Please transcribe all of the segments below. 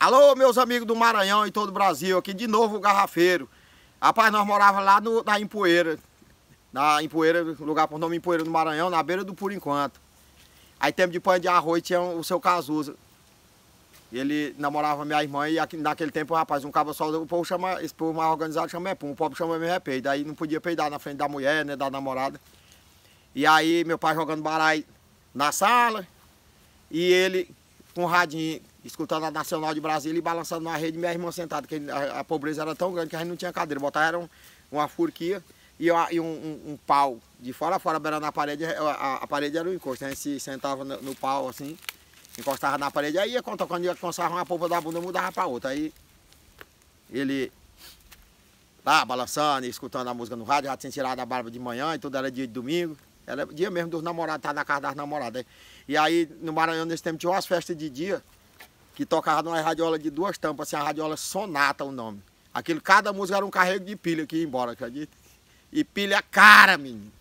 Alô, meus amigos do Maranhão e todo o Brasil, aqui de novo o Garrafeiro. Rapaz, nós morávamos lá no, na Empoeira, na Empoeira, lugar por nome Empoeira do Maranhão, na beira do Por Enquanto. Aí tempo de pão de arroz tinha o seu Cazuza. Ele namorava minha irmã e aqui, naquele tempo, rapaz, um cabo só, o povo chama, esse povo mais organizado chama Epum, é o povo chama mesmo é peido. Aí não podia peidar na frente da mulher, né, da namorada. E aí meu pai jogando baralho na sala e ele com um radinho escutando a Nacional de Brasília e balançando na rede, minha irmã sentada, que a, a, pobreza era tão grande que a gente não tinha cadeira. Botaram uma furquia e, uma, e um, um, um, pau de fora a fora, beirando a parede, é, a, a parede era o um encosto. A gente se sentava no, no, pau assim, encostava na parede, aí ia contar, quando ia começava uma polpa da bunda, mudava para outra. Aí ele lá balançando, escutando a música no rádio, já tinha tirado a barba de manhã e tudo era dia de domingo. Era dia mesmo dos namorados, estar tá na casa das namoradas. E aí no Maranhão nesse tempo tinha umas festas de dia que tocava numa radiola de duas tampas, assim, a radiola Sonata o nome. Aquilo, cada música era um carrego de pilha que ia embora, acredita? E pilha cara, menino.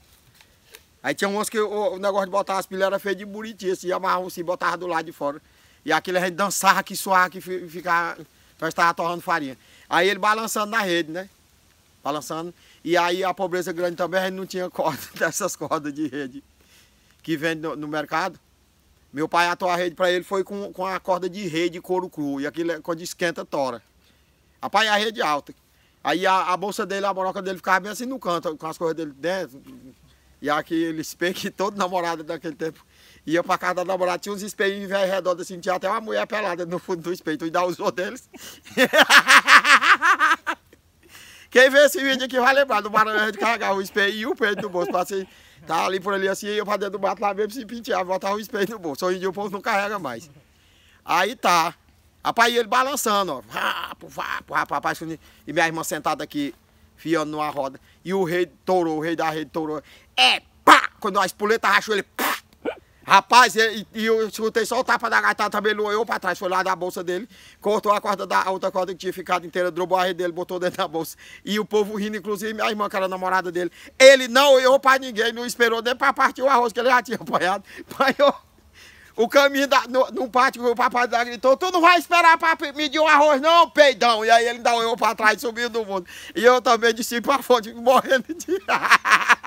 Aí tinha uns que o, o, negócio de botar as pilhas era feio de buriti, assim, amarrava se botava do lado de fora. E aquilo a gente dançava que suava, que ficava, nós estávamos torrando farinha. Aí ele balançando na rede, né? Balançando. E aí a pobreza grande também, a gente não tinha corda, dessas cordas de rede que vende no, no mercado. Meu pai atou a rede para ele foi com, com a corda de rede couro cru. E aquilo quando é esquenta, tora. Rapaz, a rede alta. Aí a, a, bolsa dele, a moroca dele ficava bem assim no canto, com as coisas dele dentro. E aquele espelho que todo namorado daquele tempo ia pra casa da namorada, tinha uns espelhos em redor assim, tinha até uma mulher pelada no fundo do espelho. Tu dá usou deles? Quem vê esse vídeo aqui vai lembrar do Maranhão de carregar o espelho e o peito no bolso. Passei, tá ali por ali assim, eu pra dentro do mato lá mesmo se pentear, botar o espelho no bolso. Hoje em dia o povo não carrega mais. Aí tá. Rapaz, ele balançando, ó. Vapo, vapo, rapaz. E minha irmã sentada aqui, fiando numa roda. E o rei tourou, o rei da rede tourou. É pá! Quando a espoleta rachou ele, Rapaz, e, e eu escutei só o tapa da gaitada, também ele olhou pra trás, foi lá da bolsa dele, cortou a corda da a outra corda que tinha ficado inteira, drobou a rede dele, botou dentro da bolsa. E o povo rindo, inclusive minha irmã, que era namorada dele. Ele não olhou pra ninguém, não esperou nem pra partir o arroz que ele já tinha apanhado. Apanhou o caminho da, no, no pátio, o papai da gritou, tu não vai esperar pra medir o arroz não, peidão. E aí ele ainda olhou pra trás, subiu do mundo. E eu também desci pra fonte, morrendo de...